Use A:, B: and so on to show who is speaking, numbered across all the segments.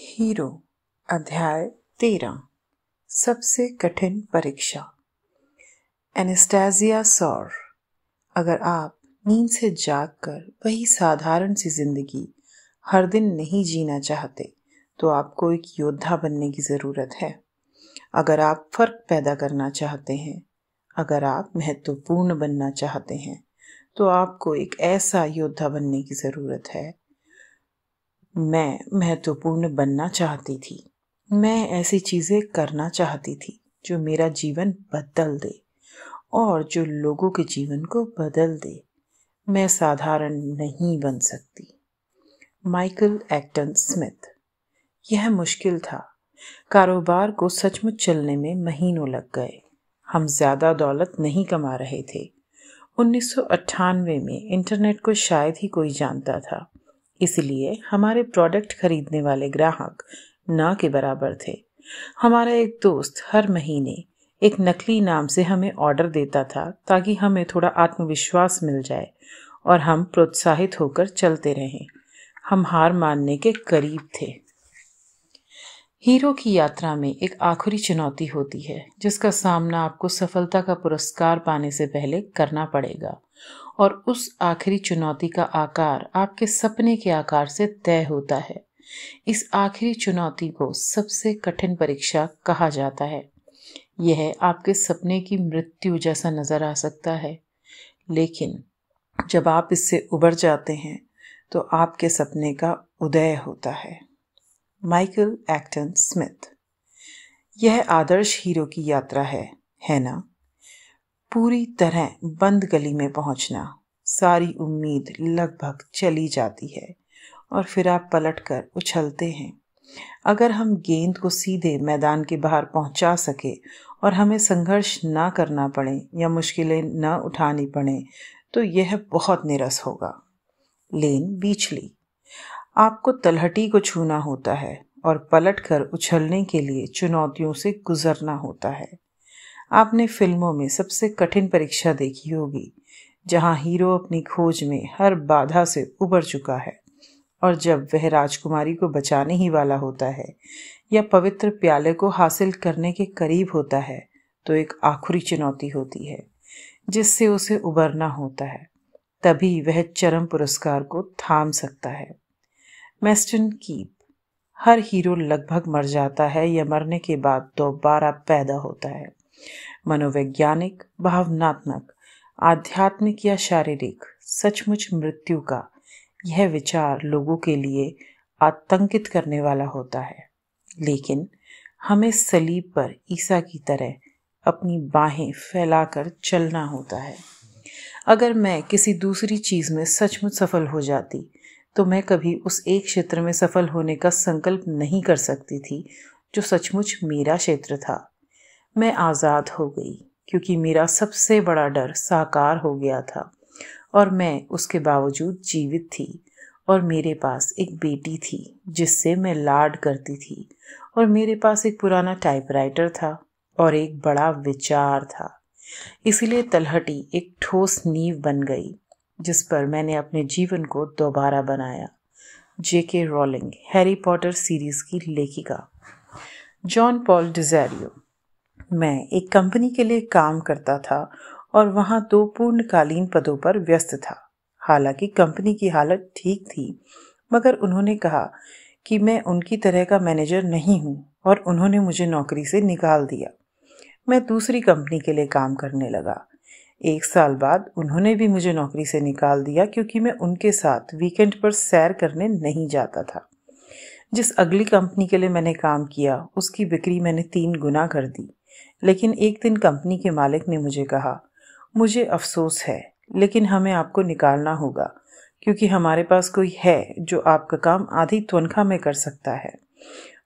A: Hero अध्याय तेरह सबसे कठिन परीक्षा एनेस्टेजिया सौर अगर आप नींद से जाग कर वही साधारण सी जिंदगी हर दिन नहीं जीना चाहते तो आपको एक योद्धा बनने की ज़रूरत है अगर आप फ़र्क पैदा करना चाहते हैं अगर आप महत्वपूर्ण बनना चाहते हैं तो आपको एक ऐसा योद्धा बनने की ज़रूरत है मैं महत्वपूर्ण बनना चाहती थी मैं ऐसी चीज़ें करना चाहती थी जो मेरा जीवन बदल दे और जो लोगों के जीवन को बदल दे मैं साधारण नहीं बन सकती माइकल एक्टन स्मिथ यह मुश्किल था कारोबार को सचमुच चलने में महीनों लग गए हम ज़्यादा दौलत नहीं कमा रहे थे उन्नीस में इंटरनेट को शायद ही कोई जानता था इसलिए हमारे प्रोडक्ट खरीदने वाले ग्राहक ना के बराबर थे हमारा एक दोस्त हर महीने एक नकली नाम से हमें ऑर्डर देता था ताकि हमें थोड़ा आत्मविश्वास मिल जाए और हम प्रोत्साहित होकर चलते रहें हम हार मानने के करीब थे हीरो की यात्रा में एक आखिरी चुनौती होती है जिसका सामना आपको सफलता का पुरस्कार पाने से पहले करना पड़ेगा और उस आखिरी चुनौती का आकार आपके सपने के आकार से तय होता है इस आखिरी चुनौती को सबसे कठिन परीक्षा कहा जाता है यह आपके सपने की मृत्यु जैसा नज़र आ सकता है लेकिन जब आप इससे उबर जाते हैं तो आपके सपने का उदय होता है माइकल एक्टन स्मिथ यह आदर्श हीरो की यात्रा है है ना पूरी तरह बंद गली में पहुंचना सारी उम्मीद लगभग चली जाती है और फिर आप पलट कर उछलते हैं अगर हम गेंद को सीधे मैदान के बाहर पहुंचा सके और हमें संघर्ष ना करना पड़े या मुश्किलें ना उठानी पड़ें तो यह बहुत निरस होगा लेन बीच ली आपको तलहटी को छूना होता है और पलटकर उछलने के लिए चुनौतियों से गुजरना होता है आपने फिल्मों में सबसे कठिन परीक्षा देखी होगी जहां हीरो अपनी खोज में हर बाधा से उबर चुका है और जब वह राजकुमारी को बचाने ही वाला होता है या पवित्र प्याले को हासिल करने के करीब होता है तो एक आखिरी चुनौती होती है जिससे उसे उबरना होता है तभी वह चरम पुरस्कार को थाम सकता है मेस्टन कीप हर हीरो लगभग मर जाता है या मरने के बाद दोबारा पैदा होता है मनोवैज्ञानिक भावनात्मक आध्यात्मिक या शारीरिक सचमुच मृत्यु का यह विचार लोगों के लिए आतंकित करने वाला होता है लेकिन हमें सलीब पर ईसा की तरह अपनी बाहें फैलाकर चलना होता है अगर मैं किसी दूसरी चीज़ में सचमुच सफल हो जाती तो मैं कभी उस एक क्षेत्र में सफल होने का संकल्प नहीं कर सकती थी जो सचमुच मेरा क्षेत्र था मैं आज़ाद हो गई क्योंकि मेरा सबसे बड़ा डर साकार हो गया था और मैं उसके बावजूद जीवित थी और मेरे पास एक बेटी थी जिससे मैं लाड करती थी और मेरे पास एक पुराना टाइपराइटर था और एक बड़ा विचार था इसलिए तलहटी एक ठोस नींव बन गई जिस पर मैंने अपने जीवन को दोबारा बनाया जे के रॉलिंग हैरी पॉटर सीरीज़ की लेखिका जॉन पॉल डिजैरियो मैं एक कंपनी के लिए काम करता था और वहाँ दो पूर्णकालीन पदों पर व्यस्त था हालांकि कंपनी की हालत ठीक थी मगर उन्होंने कहा कि मैं उनकी तरह का मैनेजर नहीं हूँ और उन्होंने मुझे नौकरी से निकाल दिया मैं दूसरी कंपनी के लिए काम करने लगा एक साल बाद उन्होंने भी मुझे नौकरी से निकाल दिया क्योंकि मैं उनके साथ वीकेंड पर सैर करने नहीं जाता था जिस अगली कंपनी के लिए मैंने काम किया उसकी बिक्री मैंने तीन गुना कर दी लेकिन एक दिन कंपनी के मालिक ने मुझे कहा मुझे अफसोस है लेकिन हमें आपको निकालना होगा क्योंकि हमारे पास कोई है जो आपका काम आधी तनख्वाह में कर सकता है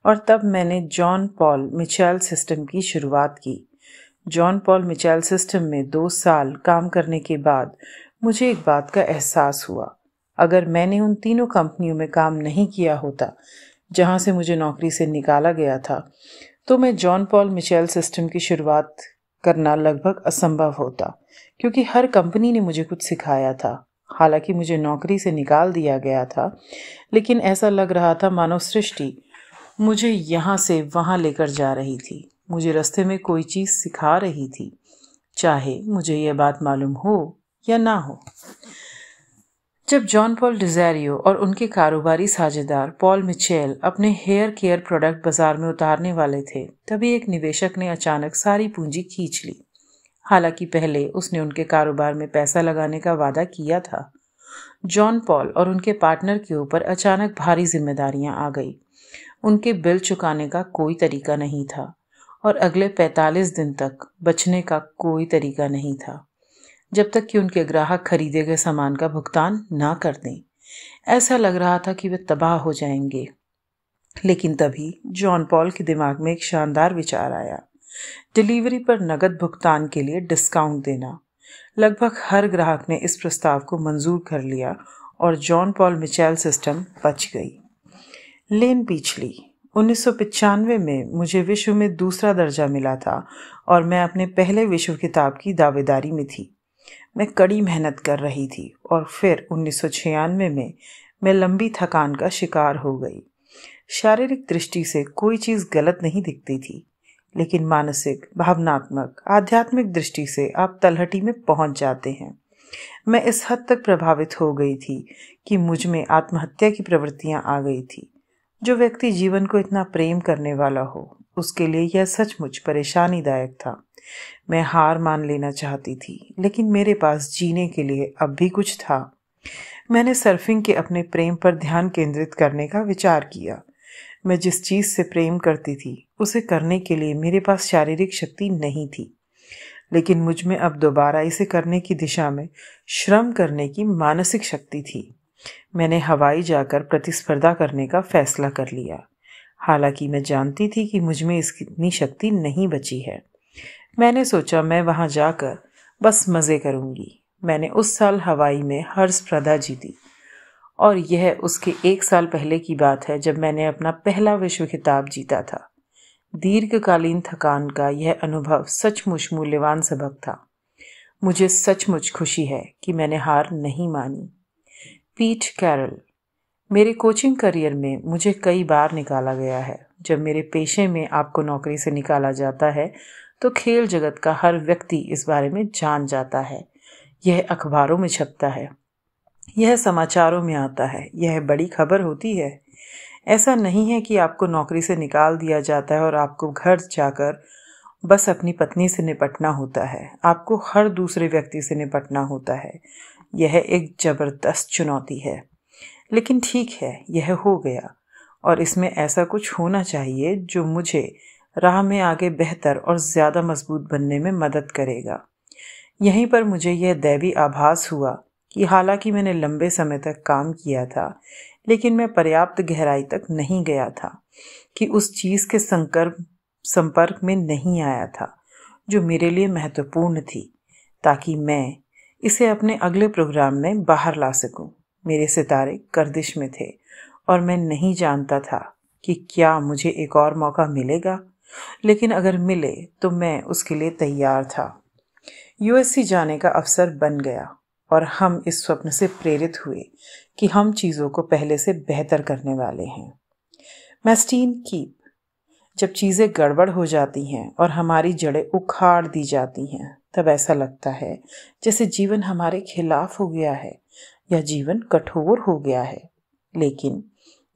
A: और तब मैंने जॉन पॉल मिचेल सिस्टम की शुरुआत की जॉन पॉल मिचैल सिस्टम में दो साल काम करने के बाद मुझे एक बात का एहसास हुआ अगर मैंने उन तीनों कंपनियों में काम नहीं किया होता जहाँ से मुझे नौकरी से निकाला गया था तो मैं जॉन पॉल मिचेल सिस्टम की शुरुआत करना लगभग असंभव होता क्योंकि हर कंपनी ने मुझे कुछ सिखाया था हालांकि मुझे नौकरी से निकाल दिया गया था लेकिन ऐसा लग रहा था मानव सृष्टि मुझे यहाँ से वहाँ लेकर जा रही थी मुझे रास्ते में कोई चीज़ सिखा रही थी चाहे मुझे यह बात मालूम हो या ना हो जब जॉन पॉल डिजैरियो और उनके कारोबारी साझेदार पॉल मिचेल अपने हेयर केयर प्रोडक्ट बाजार में उतारने वाले थे तभी एक निवेशक ने अचानक सारी पूंजी खींच ली हालांकि पहले उसने उनके कारोबार में पैसा लगाने का वादा किया था जॉन पॉल और उनके पार्टनर के ऊपर अचानक भारी जिम्मेदारियां आ गई उनके बिल चुकाने का कोई तरीका नहीं था और अगले 45 दिन तक बचने का कोई तरीका नहीं था जब तक कि उनके ग्राहक खरीदे गए सामान का भुगतान ना कर दें ऐसा लग रहा था कि वे तबाह हो जाएंगे लेकिन तभी जॉन पॉल के दिमाग में एक शानदार विचार आया डिलीवरी पर नगद भुगतान के लिए डिस्काउंट देना लगभग हर ग्राहक ने इस प्रस्ताव को मंजूर कर लिया और जॉन पॉल मिचेल सिस्टम बच गई लेन पीछली उन्नीस में मुझे विश्व में दूसरा दर्जा मिला था और मैं अपने पहले विश्व किताब की दावेदारी में थी मैं कड़ी मेहनत कर रही थी और फिर उन्नीस में मैं लंबी थकान का शिकार हो गई शारीरिक दृष्टि से कोई चीज़ गलत नहीं दिखती थी लेकिन मानसिक भावनात्मक आध्यात्मिक दृष्टि से आप तलहटी में पहुंच जाते हैं मैं इस हद तक प्रभावित हो गई थी कि मुझ में आत्महत्या की प्रवृत्तियां आ गई थी जो व्यक्ति जीवन को इतना प्रेम करने वाला हो उसके लिए यह सचमुच परेशानीदायक था मैं हार मान लेना चाहती थी लेकिन मेरे पास जीने के लिए अब भी कुछ था मैंने सर्फिंग के अपने प्रेम पर ध्यान केंद्रित करने का विचार किया मैं जिस चीज़ से प्रेम करती थी उसे करने के लिए मेरे पास शारीरिक शक्ति नहीं थी लेकिन मुझ में अब दोबारा इसे करने की दिशा में श्रम करने की मानसिक शक्ति थी मैंने हवाई जाकर प्रतिस्पर्धा करने का फैसला कर लिया हालांकि मैं जानती थी कि मुझ में इतनी शक्ति नहीं बची है मैंने सोचा मैं वहाँ जाकर बस मज़े करूँगी मैंने उस साल हवाई में हर स्पर्धा जीती और यह उसके एक साल पहले की बात है जब मैंने अपना पहला विश्व खिताब जीता था दीर्घकालीन थकान का यह अनुभव सचमुच मूल्यवान सबक था मुझे सचमुच खुशी है कि मैंने हार नहीं मानी पीट कैरल मेरे कोचिंग करियर में मुझे कई बार निकाला गया है जब मेरे पेशे में आपको नौकरी से निकाला जाता है तो खेल जगत का हर व्यक्ति इस बारे में जान जाता है यह अखबारों में छपता है यह समाचारों में आता है यह बड़ी खबर होती है ऐसा नहीं है कि आपको नौकरी से निकाल दिया जाता है और आपको घर जाकर बस अपनी पत्नी से निपटना होता है आपको हर दूसरे व्यक्ति से निपटना होता है यह एक ज़बरदस्त चुनौती है लेकिन ठीक है यह हो गया और इसमें ऐसा कुछ होना चाहिए जो मुझे राह में आगे बेहतर और ज़्यादा मजबूत बनने में मदद करेगा यहीं पर मुझे यह दैवी आभास हुआ कि हालांकि मैंने लंबे समय तक काम किया था लेकिन मैं पर्याप्त गहराई तक नहीं गया था कि उस चीज़ के संकर्प संपर्क में नहीं आया था जो मेरे लिए महत्वपूर्ण थी ताकि मैं इसे अपने अगले प्रोग्राम में बाहर ला सकूं। मेरे सितारे गर्दिश में थे और मैं नहीं जानता था कि क्या मुझे एक और मौका मिलेगा लेकिन अगर मिले तो मैं उसके लिए तैयार था यूएससी जाने का अवसर बन गया और हम इस स्वप्न से प्रेरित हुए कि हम चीज़ों को पहले से बेहतर करने वाले हैं मैस्टीन कीप जब चीज़ें गड़बड़ हो जाती हैं और हमारी जड़ें उखाड़ दी जाती हैं तब ऐसा लगता है जैसे जीवन हमारे खिलाफ हो गया है या जीवन कठोर हो गया है लेकिन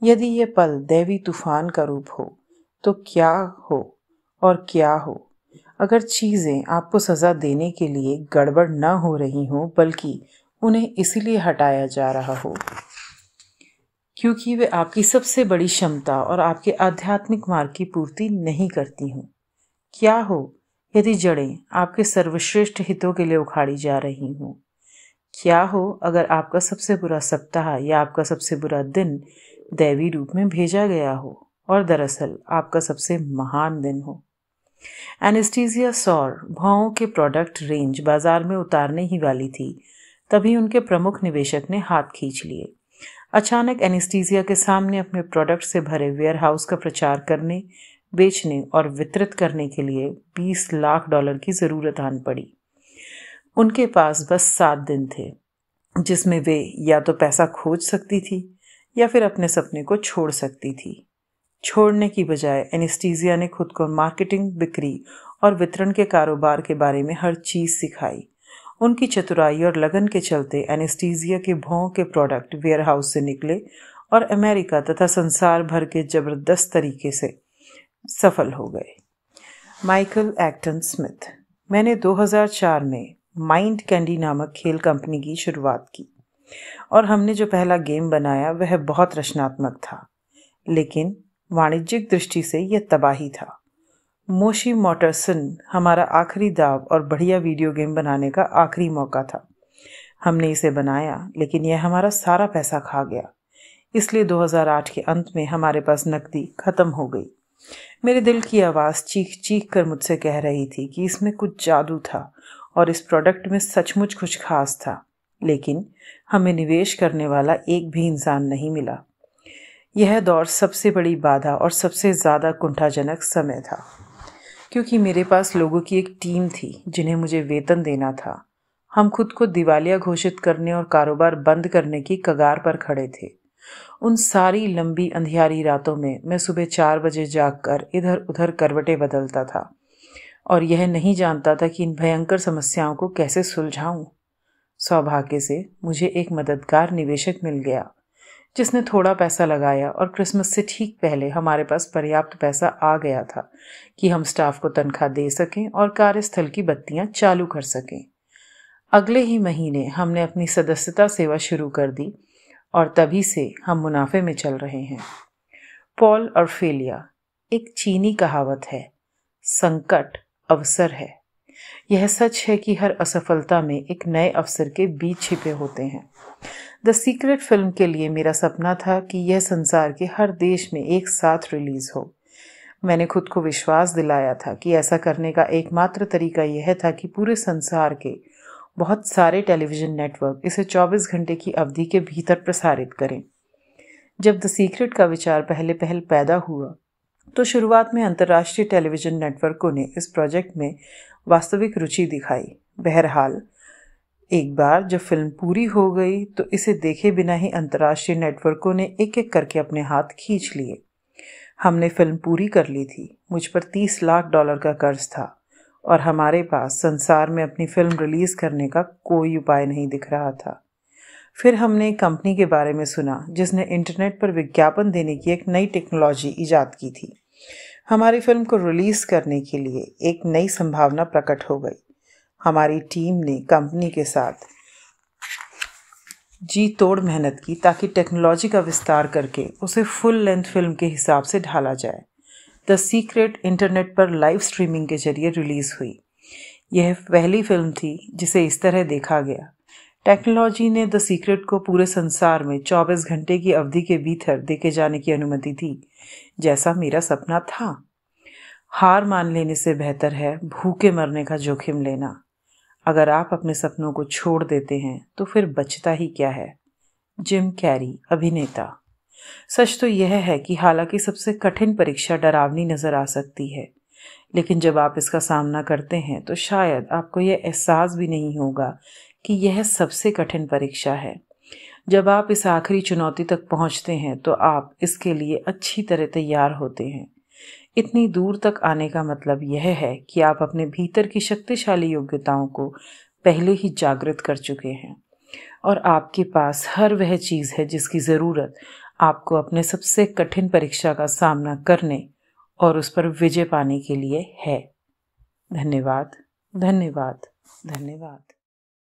A: यदि यह पल दैवी तूफान का रूप हो तो क्या हो और क्या हो अगर चीज़ें आपको सज़ा देने के लिए गड़बड़ ना हो रही हो बल्कि उन्हें इसीलिए हटाया जा रहा हो क्योंकि वे आपकी सबसे बड़ी क्षमता और आपके आध्यात्मिक मार्ग की पूर्ति नहीं करती हूँ क्या हो यदि जड़ें आपके सर्वश्रेष्ठ हितों के लिए उखाड़ी जा रही हों क्या हो अगर आपका सबसे बुरा सप्ताह या आपका सबसे बुरा दिन दैवी रूप में भेजा गया हो और दरअसल आपका सबसे महान दिन हो एनेस्टीजिया सौर भावों के प्रोडक्ट रेंज बाजार में उतारने ही वाली थी तभी उनके प्रमुख निवेशक ने हाथ खींच लिए अचानक एनेस्टीजिया के सामने अपने प्रोडक्ट से भरे वेयर हाउस का प्रचार करने बेचने और वितरित करने के लिए 20 लाख डॉलर की ज़रूरत आन पड़ी उनके पास बस सात दिन थे जिसमें वे या तो पैसा खोज सकती थी या फिर अपने सपने को छोड़ सकती थी छोड़ने की बजाय एनिस्टीजिया ने खुद को मार्केटिंग बिक्री और वितरण के कारोबार के बारे में हर चीज़ सिखाई उनकी चतुराई और लगन के चलते एनेस्टीजिया के भों के प्रोडक्ट वेयरहाउस से निकले और अमेरिका तथा संसार भर के जबरदस्त तरीके से सफल हो गए माइकल एक्टन स्मिथ मैंने 2004 में माइंड कैंडी नामक खेल कंपनी की शुरुआत की और हमने जो पहला गेम बनाया वह बहुत रचनात्मक था लेकिन वाणिज्यिक दृष्टि से यह तबाही था मोशी मोटरसन हमारा आखिरी दाव और बढ़िया वीडियो गेम बनाने का आखिरी मौका था हमने इसे बनाया लेकिन यह हमारा सारा पैसा खा गया इसलिए 2008 के अंत में हमारे पास नकदी खत्म हो गई मेरे दिल की आवाज़ चीख चीख कर मुझसे कह रही थी कि इसमें कुछ जादू था और इस प्रोडक्ट में सचमुच कुछ खास था लेकिन हमें निवेश करने वाला एक भी इंसान नहीं मिला यह दौर सबसे बड़ी बाधा और सबसे ज़्यादा कुंठाजनक समय था क्योंकि मेरे पास लोगों की एक टीम थी जिन्हें मुझे वेतन देना था हम खुद को दिवालिया घोषित करने और कारोबार बंद करने की कगार पर खड़े थे उन सारी लंबी अंधियारी रातों में मैं सुबह चार बजे जागकर इधर उधर करवटें बदलता था और यह नहीं जानता था कि इन भयंकर समस्याओं को कैसे सुलझाऊं। सौभाग्य से मुझे एक मददगार निवेशक मिल गया जिसने थोड़ा पैसा लगाया और क्रिसमस से ठीक पहले हमारे पास पर्याप्त पैसा आ गया था कि हम स्टाफ को तनख्वाह दे सकें और कार्यस्थल की बत्तियां चालू कर सकें अगले ही महीने हमने अपनी सदस्यता सेवा शुरू कर दी और तभी से हम मुनाफे में चल रहे हैं पॉल और फेलिया एक चीनी कहावत है संकट अवसर है यह सच है कि हर असफलता में एक नए अवसर के बीच छिपे होते हैं द सीक्रेट फिल्म के लिए मेरा सपना था कि यह संसार के हर देश में एक साथ रिलीज हो मैंने खुद को विश्वास दिलाया था कि ऐसा करने का एकमात्र तरीका यह था कि पूरे संसार के बहुत सारे टेलीविज़न नेटवर्क इसे 24 घंटे की अवधि के भीतर प्रसारित करें जब द सीक्रेट का विचार पहले पहल पैदा हुआ तो शुरुआत में अंतर्राष्ट्रीय टेलीविज़न नेटवर्कों ने इस प्रोजेक्ट में वास्तविक रुचि दिखाई बहरहाल एक बार जब फिल्म पूरी हो गई तो इसे देखे बिना ही अंतर्राष्ट्रीय नेटवर्कों ने एक एक करके अपने हाथ खींच लिए हमने फिल्म पूरी कर ली थी मुझ पर तीस लाख डॉलर का कर्ज था और हमारे पास संसार में अपनी फिल्म रिलीज़ करने का कोई उपाय नहीं दिख रहा था फिर हमने एक कंपनी के बारे में सुना जिसने इंटरनेट पर विज्ञापन देने की एक नई टेक्नोलॉजी ईजाद की थी हमारी फिल्म को रिलीज़ करने के लिए एक नई संभावना प्रकट हो गई हमारी टीम ने कंपनी के साथ जी तोड़ मेहनत की ताकि टेक्नोलॉजी का विस्तार करके उसे फुल लेंथ फिल्म के हिसाब से ढाला जाए द सीक्रेट इंटरनेट पर लाइव स्ट्रीमिंग के जरिए रिलीज़ हुई यह पहली फिल्म थी जिसे इस तरह देखा गया टेक्नोलॉजी ने द सीक्रेट को पूरे संसार में 24 घंटे की अवधि के भीतर देखे जाने की अनुमति दी जैसा मेरा सपना था हार मान लेने से बेहतर है भूखे मरने का जोखिम लेना अगर आप अपने सपनों को छोड़ देते हैं तो फिर बचता ही क्या है जिम कैरी अभिनेता सच तो यह है कि हालांकि सबसे कठिन परीक्षा डरावनी नज़र आ सकती है लेकिन जब आप इसका सामना करते हैं तो शायद आपको यह एहसास भी नहीं होगा कि यह सबसे कठिन परीक्षा है जब आप इस आखिरी चुनौती तक पहुंचते हैं तो आप इसके लिए अच्छी तरह तैयार होते हैं इतनी दूर तक आने का मतलब यह है कि आप अपने भीतर की शक्तिशाली योग्यताओं को पहले ही जागृत कर चुके हैं और आपके पास हर वह चीज़ है जिसकी ज़रूरत आपको अपने सबसे कठिन परीक्षा का सामना करने और उस पर विजय पाने के लिए है धन्यवाद धन्यवाद धन्यवाद